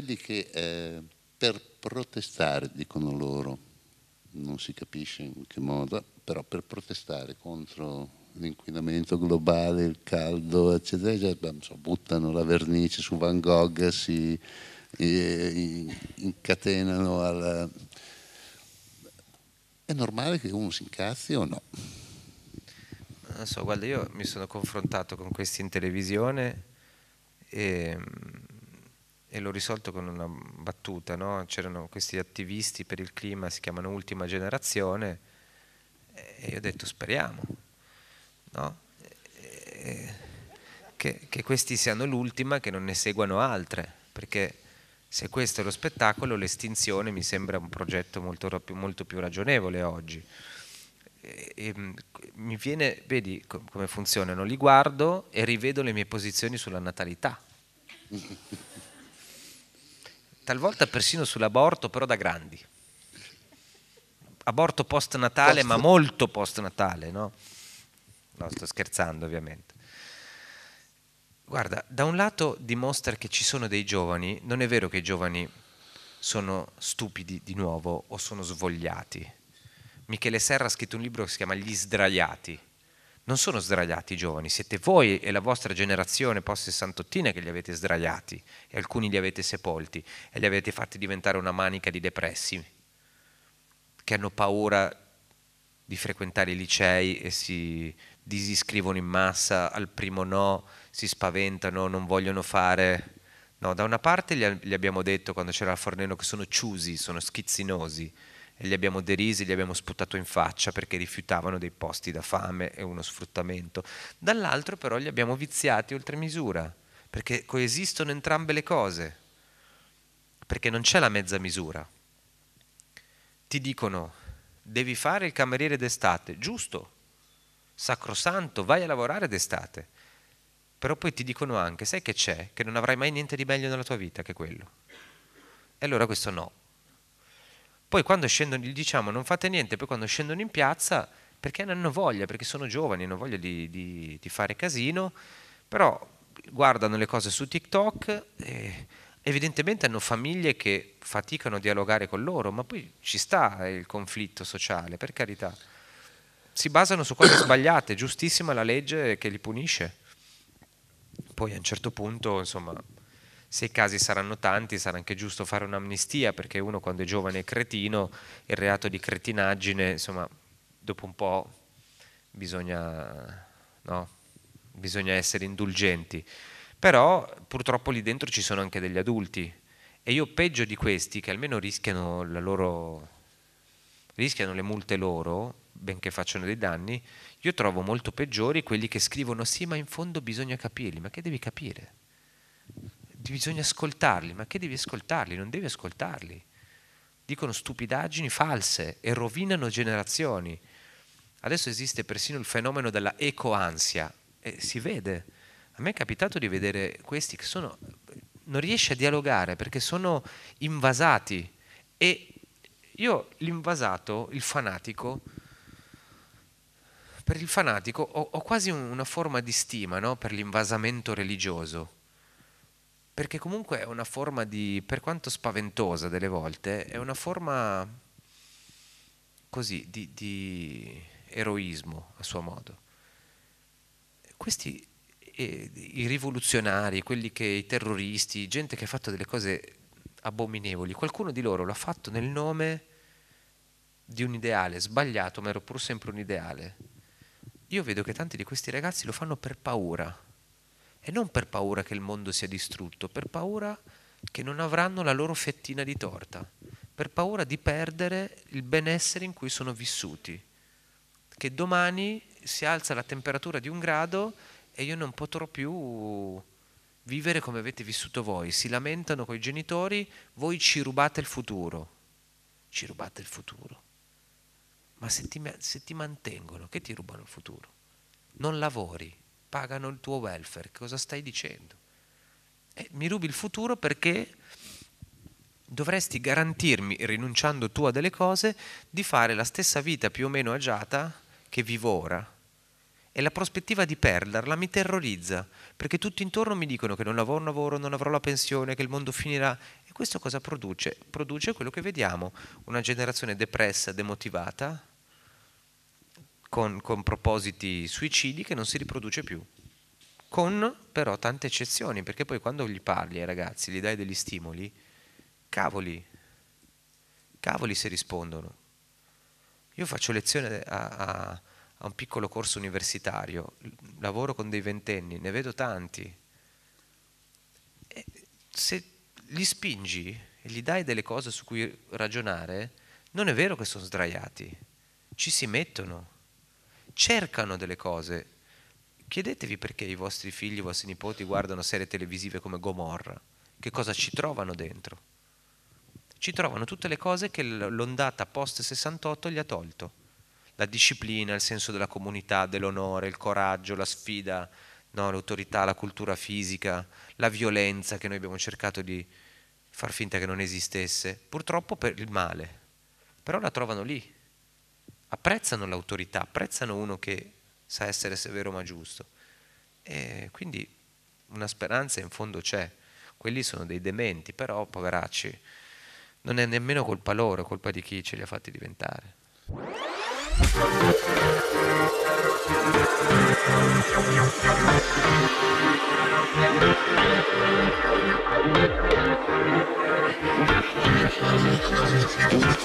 quelli che eh, per protestare, dicono loro, non si capisce in che modo, però per protestare contro l'inquinamento globale, il caldo, eccetera, eccetera so, buttano la vernice su Van Gogh, si eh, incatenano alla... È normale che uno si incazzi o no? Non so, guarda, io mi sono confrontato con questi in televisione e e l'ho risolto con una battuta, no? c'erano questi attivisti per il clima, si chiamano Ultima Generazione, e io ho detto speriamo, no? e, che, che questi siano l'ultima, che non ne seguano altre, perché se questo è lo spettacolo, l'estinzione mi sembra un progetto molto, molto più ragionevole oggi. E, mi viene, vedi come funzionano, li guardo e rivedo le mie posizioni sulla natalità. talvolta persino sull'aborto, però da grandi. Aborto post-natale, post... ma molto post-natale, no? No, sto scherzando ovviamente. Guarda, da un lato dimostra che ci sono dei giovani, non è vero che i giovani sono stupidi di nuovo o sono svogliati. Michele Serra ha scritto un libro che si chiama Gli sdraiati, non sono sdraiati i giovani, siete voi e la vostra generazione post-sessantottina che li avete sdraiati e alcuni li avete sepolti e li avete fatti diventare una manica di depressi che hanno paura di frequentare i licei e si disiscrivono in massa, al primo no si spaventano, non vogliono fare... No, da una parte gli abbiamo detto quando c'era il Fornello che sono ciusi, sono schizzinosi, e li abbiamo derisi, li abbiamo sputato in faccia perché rifiutavano dei posti da fame e uno sfruttamento. Dall'altro però li abbiamo viziati oltre misura, perché coesistono entrambe le cose, perché non c'è la mezza misura. Ti dicono, devi fare il cameriere d'estate, giusto, sacrosanto, vai a lavorare d'estate, però poi ti dicono anche, sai che c'è, che non avrai mai niente di meglio nella tua vita che quello. E allora questo no, poi quando scendono, gli diciamo non fate niente, poi quando scendono in piazza, perché ne hanno voglia, perché sono giovani, hanno voglia di, di, di fare casino, però guardano le cose su TikTok e evidentemente hanno famiglie che faticano a dialogare con loro, ma poi ci sta il conflitto sociale, per carità. Si basano su cose sbagliate, giustissima la legge che li punisce. Poi a un certo punto, insomma, se i casi saranno tanti sarà anche giusto fare un'amnistia perché uno quando è giovane è cretino, il reato di cretinaggine, insomma, dopo un po' bisogna, no? bisogna essere indulgenti. Però purtroppo lì dentro ci sono anche degli adulti e io peggio di questi che almeno rischiano, loro, rischiano le multe loro, benché facciano dei danni, io trovo molto peggiori quelli che scrivono sì ma in fondo bisogna capirli, ma che devi capire? bisogna ascoltarli, ma che devi ascoltarli? Non devi ascoltarli. Dicono stupidaggini false e rovinano generazioni. Adesso esiste persino il fenomeno della ecoansia e si vede. A me è capitato di vedere questi che sono, non riesce a dialogare perché sono invasati e io l'invasato, il fanatico, per il fanatico ho, ho quasi una forma di stima no? per l'invasamento religioso perché comunque è una forma di, per quanto spaventosa delle volte, è una forma così di, di eroismo a suo modo. Questi eh, i rivoluzionari, quelli che i terroristi, gente che ha fatto delle cose abominevoli, qualcuno di loro l'ha fatto nel nome di un ideale sbagliato, ma era pur sempre un ideale. Io vedo che tanti di questi ragazzi lo fanno per paura e non per paura che il mondo sia distrutto, per paura che non avranno la loro fettina di torta, per paura di perdere il benessere in cui sono vissuti. Che domani si alza la temperatura di un grado e io non potrò più vivere come avete vissuto voi. Si lamentano coi genitori, voi ci rubate il futuro. Ci rubate il futuro. Ma se ti, se ti mantengono, che ti rubano il futuro? Non lavori, pagano il tuo welfare, cosa stai dicendo? Eh, mi rubi il futuro perché dovresti garantirmi, rinunciando tu a delle cose, di fare la stessa vita più o meno agiata che vivo ora. E la prospettiva di perderla mi terrorizza, perché tutti intorno mi dicono che non avrò un lavoro, non avrò la pensione, che il mondo finirà. E questo cosa produce? Produce quello che vediamo, una generazione depressa, demotivata, con, con propositi suicidi che non si riproduce più con però tante eccezioni, perché poi quando gli parli ai ragazzi, gli dai degli stimoli, cavoli, cavoli se rispondono. Io faccio lezione a, a, a un piccolo corso universitario, lavoro con dei ventenni, ne vedo tanti. E se li spingi e gli dai delle cose su cui ragionare, non è vero che sono sdraiati, ci si mettono cercano delle cose. Chiedetevi perché i vostri figli, i vostri nipoti guardano serie televisive come Gomorra. Che cosa ci trovano dentro? Ci trovano tutte le cose che l'ondata post 68 gli ha tolto. La disciplina, il senso della comunità, dell'onore, il coraggio, la sfida, no, l'autorità, la cultura fisica, la violenza che noi abbiamo cercato di far finta che non esistesse. Purtroppo per il male. Però la trovano lì, apprezzano l'autorità, apprezzano uno che sa essere severo ma giusto. E quindi una speranza in fondo c'è. Quelli sono dei dementi, però poveracci, non è nemmeno colpa loro, è colpa di chi ce li ha fatti diventare. Thank